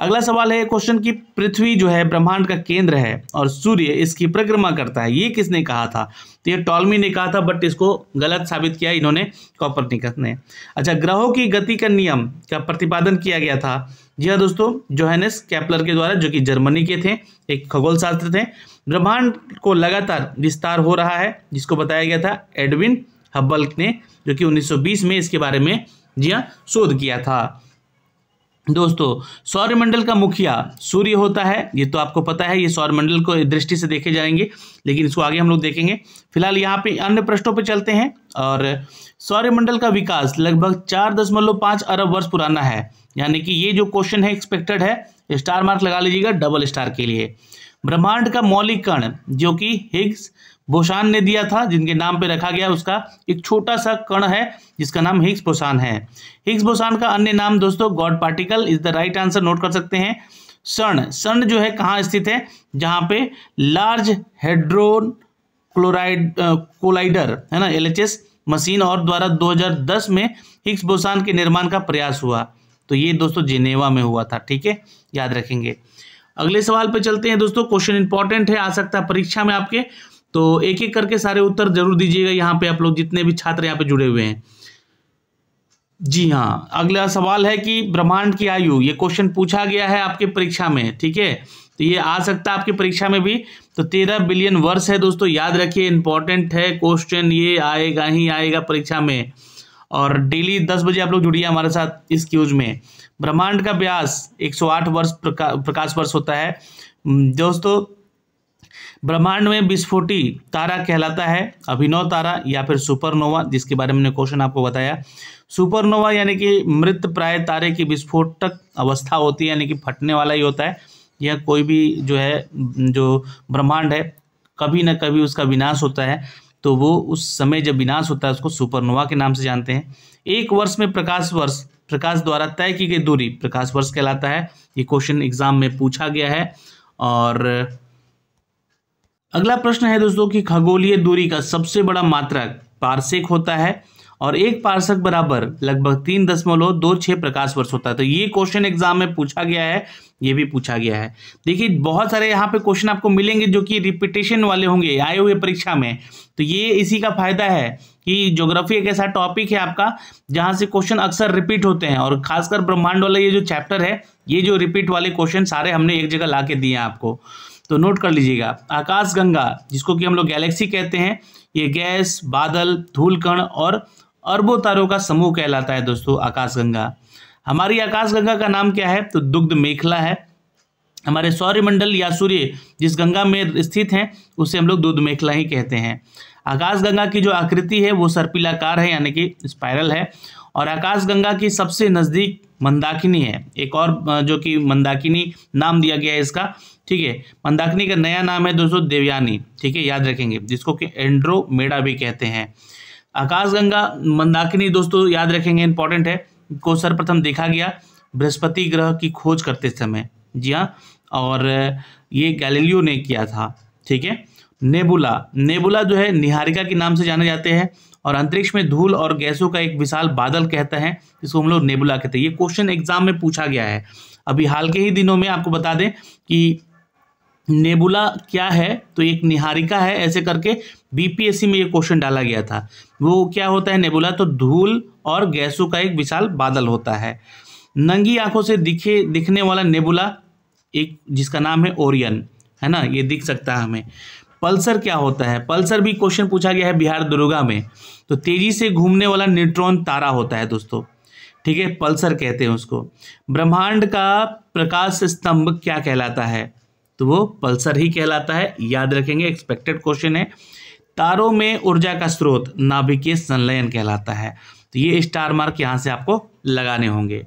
अगला सवाल है क्वेश्चन की पृथ्वी जो है ब्रह्मांड का केंद्र है और सूर्य इसकी परिक्रमा करता है ये किसने कहा था तो ये टॉलमी ने कहा था बट इसको गलत साबित किया इन्होंने कॉपर ने अच्छा ग्रहों की गति का नियम का प्रतिपादन किया गया था जी हाँ दोस्तों जोहेनेस कैप्लर के द्वारा जो कि जर्मनी के थे एक खगोल शास्त्र थे ब्रह्मांड को लगातार विस्तार हो रहा है जिसको बताया गया था एडविन हब्बल ने जो कि 1920 में इसके बारे में जी हाँ शोध किया था दोस्तों सौरमंडल का मुखिया सूर्य होता है ये तो आपको पता है ये सौरमंडल को दृष्टि से देखे जाएंगे लेकिन इसको आगे हम लोग देखेंगे फिलहाल यहाँ पे अन्य प्रश्नों पे चलते हैं और सौर्यमंडल का विकास लगभग चार दशमलव पांच अरब वर्ष पुराना है यानी कि ये जो क्वेश्चन है एक्सपेक्टेड है स्टार मार्क लगा लीजिएगा डबल स्टार के लिए ब्रह्मांड का मौलिक कण जो कि हिग्स भोसान ने दिया था जिनके नाम पे रखा गया उसका एक छोटा सा कण है जिसका नाम हिग्स भोसान है हिग्स भोसान का अन्य नाम दोस्तों God particle is the right answer note कर सकते हैं सर्ण सर्ण जो है कहाँ स्थित है जहाँ पे लार्ज हेड्रोन क्लोराइड कोलाइडर है ना एलएचएस एच मशीन और द्वारा 2010 में हिग्स बोसान के निर्माण का प्रयास हुआ तो ये दोस्तों जिनेवा में हुआ था ठीक है याद रखेंगे अगले सवाल पे चलते हैं दोस्तों क्वेश्चन इंपॉर्टेंट है आ सकता है परीक्षा में आपके तो एक एक करके सारे उत्तर जरूर दीजिएगा यहाँ पे आप लोग जितने भी छात्र यहाँ पे जुड़े हुए हैं जी हाँ अगला सवाल है कि ब्रह्मांड की आयु ये क्वेश्चन पूछा गया है आपके परीक्षा में ठीक है तो ये आ सकता है आपकी परीक्षा में भी तो तेरह बिलियन वर्ष है दोस्तों याद रखिए इंपॉर्टेंट है क्वेश्चन ये आएगा ही आएगा परीक्षा में और डेली दस बजे आप लोग जुड़िए हमारे साथ इस क्यूज में ब्रह्मांड का व्यास 108 वर्ष प्रका, प्रकाश वर्ष होता है दोस्तों ब्रह्मांड में विस्फोटी तारा कहलाता है अभिनव तारा या फिर सुपरनोवा जिसके बारे में क्वेश्चन आपको बताया सुपरनोवा यानी कि मृत प्राय तारे की विस्फोटक अवस्था होती है यानी कि फटने वाला ही होता है या कोई भी जो है जो ब्रह्मांड है कभी ना कभी उसका विनाश होता है तो वो उस समय जब विनाश होता है उसको सुपरनोवा के नाम से जानते हैं एक वर्ष में प्रकाश वर्ष प्रकाश द्वारा तय की गई दूरी प्रकाश वर्ष कहलाता है ये क्वेश्चन एग्जाम में पूछा गया है और अगला प्रश्न है दोस्तों कि खगोलीय दूरी का सबसे बड़ा मात्रक पारसेक होता है और एक पार्षद बराबर लगभग तीन दशमलव दो छः प्रकाश वर्ष होता है तो ये क्वेश्चन एग्जाम में पूछा गया है ये भी पूछा गया है देखिए बहुत सारे यहाँ पे क्वेश्चन आपको मिलेंगे जो कि रिपीटेशन वाले होंगे आए हुए परीक्षा में तो ये इसी का फायदा है कि ज्योग्राफी एक ऐसा टॉपिक है आपका जहाँ से क्वेश्चन अक्सर रिपीट होते हैं और खासकर ब्रह्मांड वाला ये जो चैप्टर है ये जो रिपीट वाले क्वेश्चन सारे हमने एक जगह ला के दिए हैं आपको तो नोट कर लीजिएगा आकाश गंगा जिसको कि हम लोग गैलेक्सी कहते हैं ये गैस बादल धूलकण और अरबों तारों का समूह कहलाता है दोस्तों आकाशगंगा हमारी आकाशगंगा का नाम क्या है तो दुग्ध मेखला है हमारे सौर्यमंडल या सूर्य जिस गंगा में स्थित हैं उसे हम लोग दुग्ध मेखला ही कहते हैं आकाशगंगा की जो आकृति है वो सर्पिलाकार है यानी कि स्पायरल है और आकाशगंगा की सबसे नज़दीक मंदाकिनी है एक और जो कि मंदाकिनी नाम दिया गया है इसका ठीक है मंदाकिनी का नया नाम है दोस्तों देवयानी ठीक है याद रखेंगे जिसको कि एंड्रोमेडा भी कहते हैं आकाश गंगा मंदाकिनी दोस्तों याद रखेंगे इंपॉर्टेंट है को सर्वप्रथम देखा गया बृहस्पति ग्रह की खोज करते समय जी हाँ और ये गैलीलियो ने किया था ठीक है नेबुला नेबुला जो है निहारिका के नाम से जाने जाते हैं और अंतरिक्ष में धूल और गैसों का एक विशाल बादल कहते हैं जिसको हम लोग नेबुला कहते हैं ये क्वेश्चन एग्जाम में पूछा गया है अभी हाल के ही दिनों में आपको बता दें कि नेबुला क्या है तो एक निहारिका है ऐसे करके बीपीएससी में ये क्वेश्चन डाला गया था वो क्या होता है नेबुला तो धूल और गैसों का एक विशाल बादल होता है नंगी आंखों से दिखे दिखने वाला नेबुला एक जिसका नाम है ओरियन है ना ये दिख सकता है हमें पल्सर क्या होता है पल्सर भी क्वेश्चन पूछा गया है बिहार दुर्गा में तो तेजी से घूमने वाला न्यूट्रॉन तारा होता है दोस्तों ठीक है पल्सर कहते हैं उसको ब्रह्मांड का प्रकाश स्तंभ क्या कहलाता है तो वो पल्सर ही कहलाता है याद रखेंगे एक्सपेक्टेड क्वेश्चन है तारों में ऊर्जा का स्रोत नाभिकीय संलयन कहलाता है तो ये स्टार मार्क यहाँ से आपको लगाने होंगे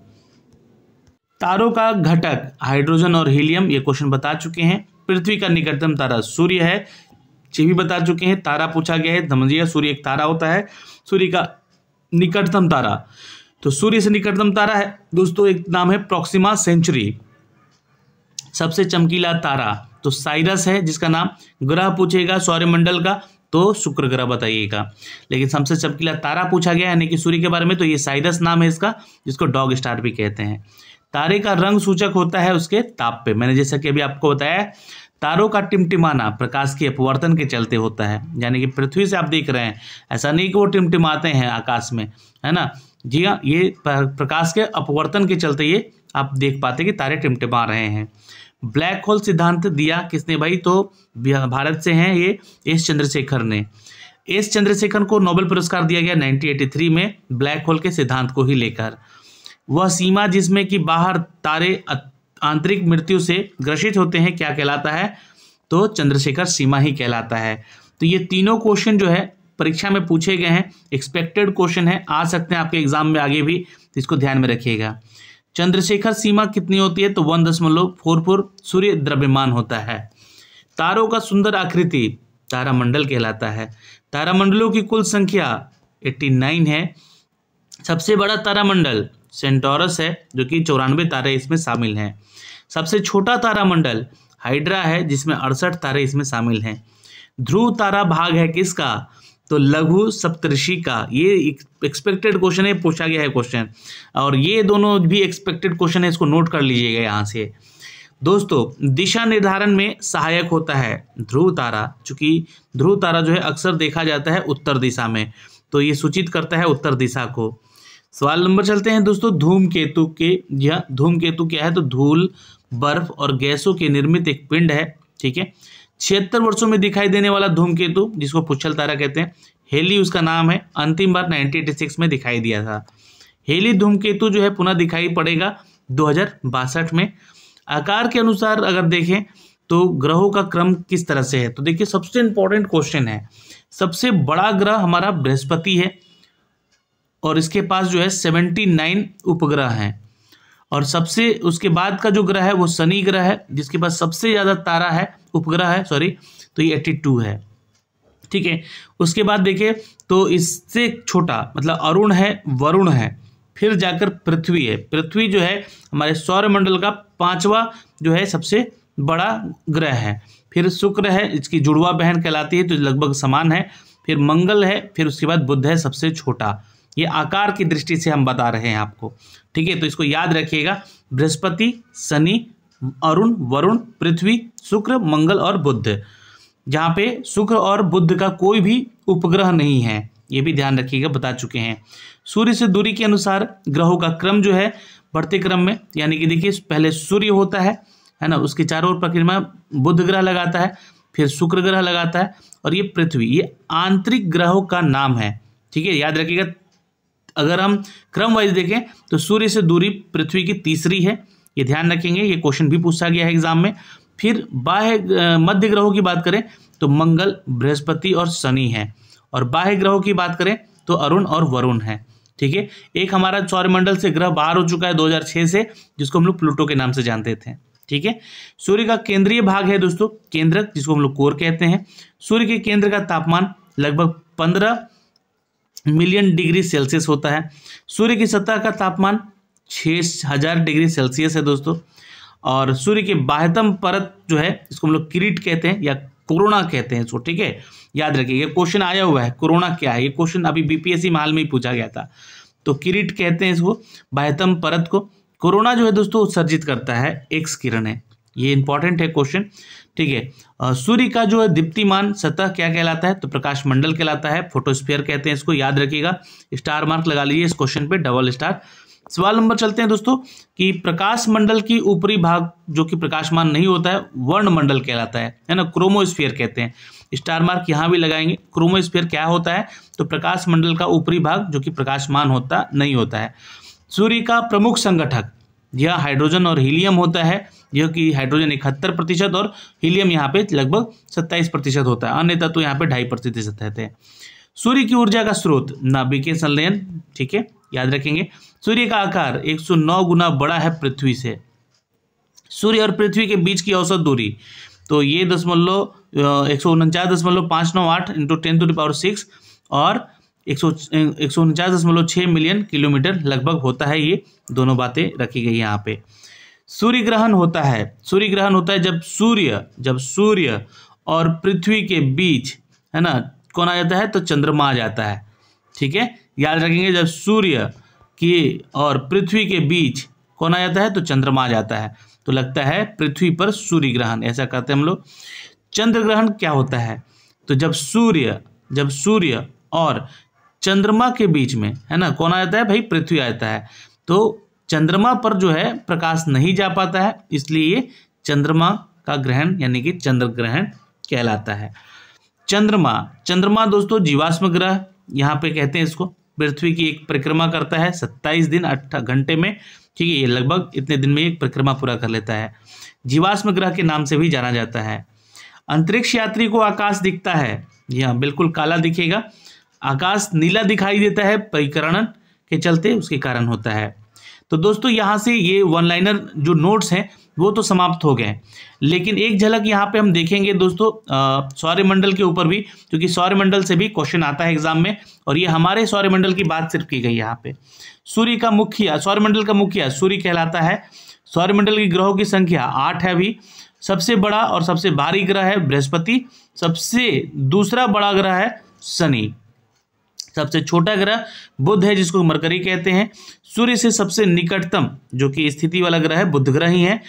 तारों का घटक हाइड्रोजन और हीलियम ये क्वेश्चन बता चुके हैं पृथ्वी का निकटतम तारा सूर्य है ये भी बता चुके हैं तारा पूछा गया है समझिए सूर्य एक तारा होता है सूर्य का निकटतम तारा तो सूर्य से निकटतम तारा है दोस्तों एक नाम है प्रोक्सीमा सेंचुरी सबसे चमकीला तारा तो साइरस है जिसका नाम ग्रह पूछेगा सौर्यमंडल का तो शुक्र ग्रह बताइएगा लेकिन सबसे चमकीला तारा पूछा गया यानी कि सूर्य के बारे में तो ये साइरस नाम है इसका जिसको डॉग स्टार भी कहते हैं तारे का रंग सूचक होता है उसके ताप पे मैंने जैसा कि अभी आपको बताया तारों का टिमटिमाना प्रकाश के अपवर्तन के चलते होता है यानी कि पृथ्वी से आप देख रहे हैं ऐसा नहीं कि वो टिमटिमाते हैं आकाश में है ना जी हाँ ये प्रकाश के अपवर्तन के चलते ये आप देख पाते कि तारे टिमटिमा रहे हैं ब्लैक होल सिद्धांत दिया किसने भाई तो भारत से हैं ये एस चंद्रशेखर ने एस चंद्रशेखर को नोबेल पुरस्कार दिया गया 1983 में ब्लैक होल के सिद्धांत को ही लेकर वह सीमा जिसमें कि बाहर तारे आंतरिक मृत्यु से ग्रसित होते हैं क्या कहलाता है तो चंद्रशेखर सीमा ही कहलाता है तो ये तीनों क्वेश्चन जो है परीक्षा में पूछे गए हैं एक्सपेक्टेड क्वेश्चन है आ सकते हैं आपके एग्जाम में आगे भी तो इसको ध्यान में रखिएगा चंद्रशेखर सीमा कितनी होती है तो वन दशमलव फोर फोर सूर्य द्रव्यमान होता है तारों का सुंदर आकृति तारामंडल कहलाता है तारामंडलों की कुल संख्या 89 है सबसे बड़ा तारामंडल सेंटोरस है जो कि चौरानवे तारे इसमें शामिल हैं सबसे छोटा तारामंडल हाइड्रा है जिसमें अड़सठ तारे इसमें शामिल हैं ध्रुव तारा भाग है किसका तो लघु सप्तऋषि का ये एक्सपेक्टेड क्वेश्चन है पूछा गया है क्वेश्चन और ये दोनों भी एक्सपेक्टेड क्वेश्चन है इसको नोट कर लीजिएगा यहाँ से दोस्तों दिशा निर्धारण में सहायक होता है ध्रुव तारा चूंकि ध्रुव तारा जो है अक्सर देखा जाता है उत्तर दिशा में तो ये सूचित करता है उत्तर दिशा को सवाल नंबर चलते हैं दोस्तों धूम केतु के यह केतु क्या है तो धूल बर्फ और गैसों के निर्मित एक पिंड है ठीक है छिहत्तर वर्षों में दिखाई देने वाला धूमकेतु जिसको पुच्छल तारा कहते हैं हेली उसका नाम है अंतिम बार 1986 में दिखाई दिया था हेली धूमकेतु जो है पुनः दिखाई पड़ेगा दो में आकार के अनुसार अगर देखें तो ग्रहों का क्रम किस तरह से है तो देखिए सबसे इंपॉर्टेंट क्वेश्चन है सबसे बड़ा ग्रह हमारा बृहस्पति है और इसके पास जो है सेवेंटी नाइन उपग्रह हैं और सबसे उसके बाद का जो ग्रह है वो शनि ग्रह है जिसके पास सबसे ज़्यादा तारा है उपग्रह है सॉरी तो ये एट्टी टू है ठीक है उसके बाद देखिए तो इससे छोटा मतलब अरुण है वरुण है फिर जाकर पृथ्वी है पृथ्वी जो है हमारे मंडल का पांचवा जो है सबसे बड़ा ग्रह है फिर शुक्र है इसकी जुड़वा बहन कहलाती है तो लगभग समान है फिर मंगल है फिर उसके बाद बुध है सबसे छोटा ये आकार की दृष्टि से हम बता रहे हैं आपको ठीक है तो इसको याद रखिएगा बृहस्पति शनि अरुण वरुण पृथ्वी शुक्र मंगल और बुद्ध जहाँ पे शुक्र और बुद्ध का कोई भी उपग्रह नहीं है ये भी ध्यान रखिएगा बता चुके हैं सूर्य से दूरी के अनुसार ग्रहों का क्रम जो है बढ़ते क्रम में यानी कि देखिए पहले सूर्य होता है है ना उसके चारों ओर परिक्रमा बुद्ध ग्रह लगाता है फिर शुक्र ग्रह लगाता है और ये पृथ्वी ये आंतरिक ग्रहों का नाम है ठीक है याद रखिएगा अगर हम क्रम वाइज देखें तो सूर्य से दूरी पृथ्वी की तीसरी है ये ध्यान रखेंगे ये क्वेश्चन भी पूछा गया है एग्जाम में फिर बाह्य मध्य ग्रहों की बात करें तो मंगल बृहस्पति और शनि है और बाह्य ग्रहों की बात करें तो अरुण और वरुण है ठीक है एक हमारा सौरमंडल से ग्रह बाहर हो चुका है 2006 से जिसको हम लोग प्लूटो के नाम से जानते थे ठीक है सूर्य का केंद्रीय भाग है दोस्तों केंद्रक जिसको हम लोग कोर कहते हैं सूर्य के केंद्र का तापमान लगभग पंद्रह मिलियन डिग्री सेल्सियस होता है सूर्य की सतह का तापमान छः हज़ार डिग्री सेल्सियस है दोस्तों और सूर्य के बाह्यतम परत जो है इसको हम लोग किरीट कहते हैं या कोरोना कहते हैं इसको ठीक है याद रखिए ये क्वेश्चन आया हुआ है कोरोना क्या है ये क्वेश्चन अभी बीपीएससी माल में ही पूछा गया था तो किरीट कहते हैं इसको बाह्यतम परत को कोरोना जो है दोस्तों उत्सर्जित करता है एक्स किरण है ये इंपॉर्टेंट है क्वेश्चन ठीक है सूर्य का जो है दीप्तिमान सतह क्या कहलाता है तो प्रकाश मंडल कहलाता है फोटोस्फीयर कहते हैं इसको याद रखिएगा स्टार मार्क लगा लीजिए इस क्वेश्चन पे डबल स्टार सवाल नंबर चलते हैं दोस्तों कि प्रकाश मंडल की ऊपरी भाग जो कि प्रकाशमान नहीं होता है वर्ण मंडल कहलाता है है ना क्रोमोस्फीयर कहते हैं स्टार मार्क यहाँ भी लगाएंगे क्रोमोस्फीयर क्या होता है तो प्रकाश मंडल का ऊपरी भाग जो कि प्रकाशमान होता नहीं होता है सूर्य का प्रमुख संगठक यह हाइड्रोजन और हीलियम होता है यह कि हाइड्रोजन इकहत्तर प्रतिशत और हीलियम यहाँ पे लगभग सत्ताईस प्रतिशत होता है अन्य तत्व तो यहाँ पे ढाई प्रतिशत रहते हैं सूर्य की ऊर्जा का स्रोत नाभिकीय संलयन ठीक है याद रखेंगे सूर्य का आकार 109 गुना बड़ा है पृथ्वी से सूर्य और पृथ्वी के बीच की औसत दूरी तो ये दशमलव एक सौ उनचास दशमलव पाँच नौ आठ into ten to the power six और एक सौ एक सौ उनचास दशमलव मिलियन किलोमीटर लगभग होता है ये दोनों बातें रखी गई यहाँ पे सूर्य ग्रहण होता है सूर्य ग्रहण होता है जब सूर्य जब सूर्य और पृथ्वी के बीच है ना कौन आ जाता है तो चंद्रमा आ जाता है ठीक है याद रखेंगे जब सूर्य की और पृथ्वी के बीच कौन आ जाता है तो चंद्रमा आ जाता है तो लगता है पृथ्वी पर सूर्य ग्रहण ऐसा कहते हैं हम लोग चंद्र ग्रहण क्या होता है तो जब सूर्य जब सूर्य और चंद्रमा के बीच में है ना कौन आ जाता है भाई पृथ्वी आ जाता है तो चंद्रमा पर जो है प्रकाश नहीं जा पाता है इसलिए ये चंद्रमा का ग्रहण यानी कि चंद्र ग्रहण कहलाता है चंद्रमा चंद्रमा दोस्तों जीवाश्म ग्रह यहाँ पे कहते हैं इसको पृथ्वी की एक परिक्रमा करता है सत्ताईस दिन अट्ठा घंटे में ठीक है ये लगभग इतने दिन में एक परिक्रमा पूरा कर लेता है जीवाश्म ग्रह के नाम से भी जाना जाता है अंतरिक्ष यात्री को आकाश दिखता है जी हाँ बिल्कुल काला दिखेगा आकाश नीला दिखाई देता है परिकरण के चलते उसके कारण होता है तो दोस्तों यहाँ से ये वन लाइनर जो नोट्स हैं वो तो समाप्त हो गए लेकिन एक झलक यहाँ पे हम देखेंगे दोस्तों सौर्यमंडल के ऊपर भी क्योंकि सौर्यमंडल से भी क्वेश्चन आता है एग्जाम में और ये हमारे सौर्यमंडल की बात सिर्फ की गई यहाँ पे सूर्य का मुखिया सौर्यमंडल का मुखिया सूर्य कहलाता है सौर्यमंडल के ग्रहों की संख्या आठ है अभी सबसे बड़ा और सबसे भारी ग्रह है बृहस्पति सबसे दूसरा बड़ा ग्रह है शनि सबसे छोटा ग्रह बुध है जिसको मरकरी कहते हैं सूर्य से सबसे निकटतम जो कि स्थिति वाला ग्रह है बुध ग्रह ही है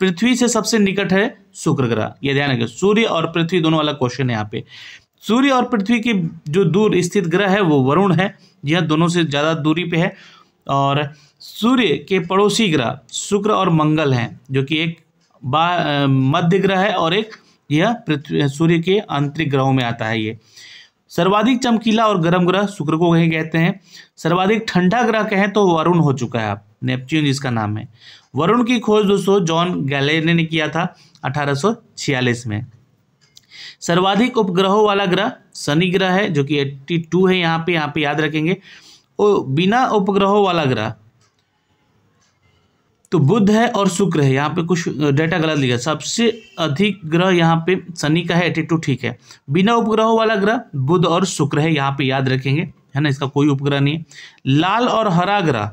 पृथ्वी से सबसे निकट है शुक्र ग्रह यह ध्यान रखें सूर्य और पृथ्वी दोनों वाला क्वेश्चन है यहाँ पे सूर्य और पृथ्वी के जो दूर स्थित ग्रह है वो वरुण है यह दोनों से ज़्यादा दूरी पे है और सूर्य के पड़ोसी ग्रह शुक्र और मंगल हैं जो कि एक मध्य ग्रह है और एक यह पृथ्वी सूर्य के आंतरिक ग्रहों में आता है ये सर्वाधिक चमकीला और गर्म ग्रह शुक्र को कहीं कहते हैं सर्वाधिक ठंडा ग्रह कहें तो वरुण हो चुका है आप नेपच्यून जिसका नाम है वरुण की खोज दोस्तों जॉन गैलेने ने किया था अठारह में सर्वाधिक उपग्रहों वाला ग्रह शनि ग्रह है जो कि 82 है यहाँ पे यहाँ पे याद रखेंगे और बिना उपग्रहों वाला ग्रह तो बुध है और शुक्र है यहाँ पे कुछ डाटा गलत लिखा सबसे अधिक ग्रह यहाँ पे शनि का है एटी टू ठीक है बिना उपग्रहों वाला ग्रह बुध और शुक्र है यहाँ पे याद रखेंगे है ना इसका कोई उपग्रह नहीं है लाल और हरा ग्रह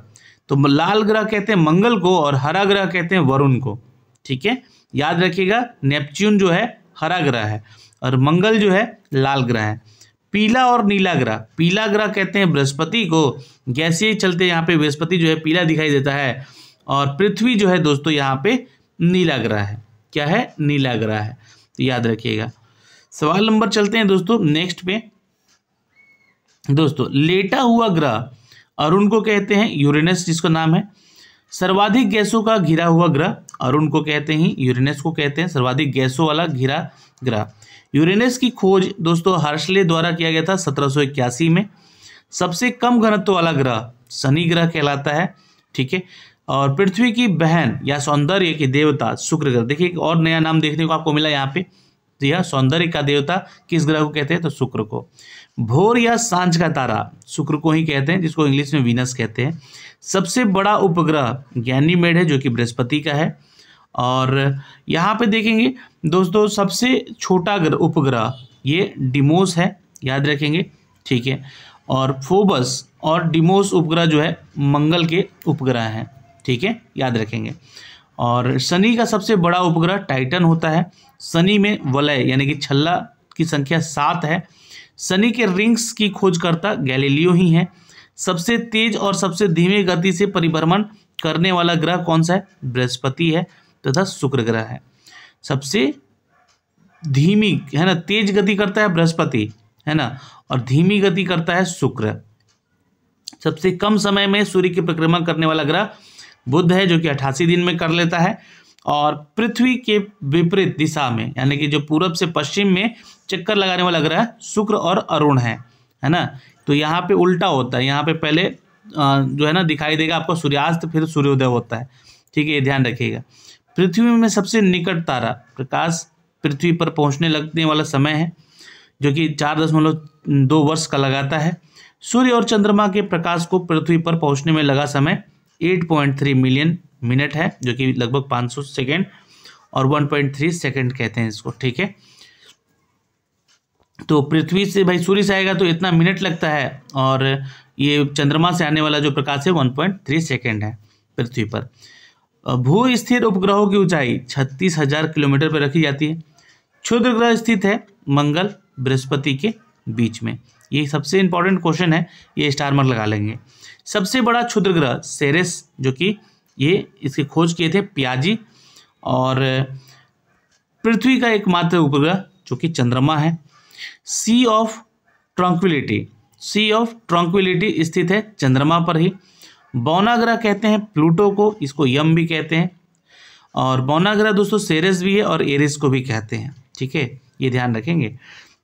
तो लाल ग्रह कहते हैं मंगल को और हरा ग्रह कहते हैं वरुण को ठीक है याद रखिएगा नेपच्यून जो है हरा ग्रह है और मंगल जो है लाल ग्रह है पीला और नीला ग्रह पीला ग्रह कहते हैं बृहस्पति को गैसीय चलते यहाँ पे बृहस्पति जो है पीला दिखाई देता है और पृथ्वी जो है दोस्तों यहाँ पे नीला ग्रह है क्या है नीला ग्रह है तो याद रखिएगा सवाल नंबर चलते हैं दोस्तों नेक्स्ट पे दोस्तों लेटा हुआ ग्रह अरुण को कहते हैं यूरेनस जिसका नाम है सर्वाधिक गैसों का घिरा हुआ ग्रह अरुण को कहते हैं यूरेनस को कहते हैं सर्वाधिक गैसों वाला घिरा ग्रह यूरेनस की खोज दोस्तों हर्षले द्वारा किया गया था सत्रह में सबसे कम घनत्व वाला ग्रह शनि ग्रह कहलाता है ठीक है और पृथ्वी की बहन या सौंदर्य के देवता शुक्र ग्रह देखिए एक और नया नाम देखने को आपको मिला यहाँ पे जी तो हाँ सौंदर्य का देवता किस ग्रह को कहते हैं तो शुक्र को भोर या सांझ का तारा शुक्र को ही कहते हैं जिसको इंग्लिश में वीनस कहते हैं सबसे बड़ा उपग्रह ज्ञानी मेड है जो कि बृहस्पति का है और यहाँ पे देखेंगे दोस्तों सबसे छोटा ग्रह उपग्रह ये डिमोस है याद रखेंगे ठीक है और फोबस और डिमोस उपग्रह जो है मंगल के उपग्रह हैं ठीक है याद रखेंगे और शनि का सबसे बड़ा उपग्रह टाइटन होता है शनि में वलय यानी कि छल्ला की संख्या सात है शनि के रिंग्स की खोजकर्ता गैलीलियो ही हैं सबसे तेज और सबसे धीमे गति से परिभ्रमण करने वाला ग्रह कौन सा है बृहस्पति है तथा शुक्र ग्रह है सबसे धीमी है ना तेज गति करता है बृहस्पति है ना और धीमी गति करता है शुक्र सबसे कम समय में सूर्य की परिक्रमा करने वाला ग्रह बुद्ध है जो कि अट्ठासी दिन में कर लेता है और पृथ्वी के विपरीत दिशा में यानी कि जो पूरब से पश्चिम में चक्कर लगाने वाला ग्रह शुक्र और अरुण है है ना तो यहाँ पे उल्टा होता है यहाँ पे पहले जो है ना दिखाई देगा आपको सूर्यास्त फिर सूर्योदय होता है ठीक है ये ध्यान रखिएगा पृथ्वी में सबसे निकट तारा प्रकाश पृथ्वी पर पहुँचने लगने वाला समय है जो कि चार दशमलव दो वर्ष का लगाता है सूर्य और चंद्रमा के प्रकाश को पृथ्वी पर पहुँचने में लगा समय 8.3 मिलियन मिनट है जो कि लगभग 500 सेकेंड और 1.3 सेकेंड कहते हैं इसको ठीक है तो पृथ्वी से भाई सूर्य से आएगा तो इतना मिनट लगता है और ये चंद्रमा से आने वाला जो प्रकाश है 1.3 सेकेंड है पृथ्वी पर भू स्थिर उपग्रहों की ऊंचाई छत्तीस हजार किलोमीटर पर रखी जाती है क्षुद्र ग्रह स्थित है मंगल बृहस्पति के बीच में ये सबसे इंपॉर्टेंट क्वेश्चन है ये स्टार मार्क लगा लेंगे सबसे बड़ा क्षुद्र ग्रह सेरेस जो कि ये इसके खोज किए थे पियाजी और पृथ्वी का एकमात्र उपग्रह जो कि चंद्रमा है Sea of Tranquillity Sea of Tranquillity स्थित है चंद्रमा पर ही बौनाग्रह कहते हैं प्लूटो को इसको यम भी कहते हैं और बौनाग्रह दोस्तों सेरेस भी है और एरिस को भी कहते हैं ठीक है ये ध्यान रखेंगे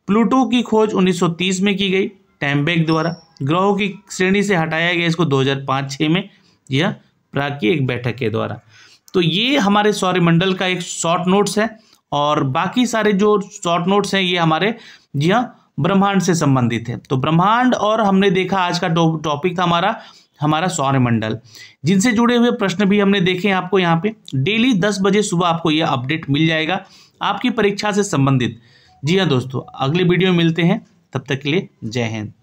प्लूटो की खोज 1930 में की गई टैम्बेक द्वारा ग्रहों की श्रेणी से हटाया गया इसको 2005-6 में यह प्राग की एक बैठक के द्वारा तो ये हमारे सौर्यमंडल का एक शॉर्ट नोट्स है और बाकी सारे जो शॉर्ट नोट्स हैं ये हमारे जी हाँ ब्रह्मांड से संबंधित है तो ब्रह्मांड और हमने देखा आज का टॉपिक था हमारा हमारा सौर्यमंडल जिनसे जुड़े हुए प्रश्न भी हमने देखे हैं आपको यहाँ पे डेली दस बजे सुबह आपको यह अपडेट मिल जाएगा आपकी परीक्षा से संबंधित जी हाँ दोस्तों अगले वीडियो में मिलते हैं तब तक के लिए जय हिंद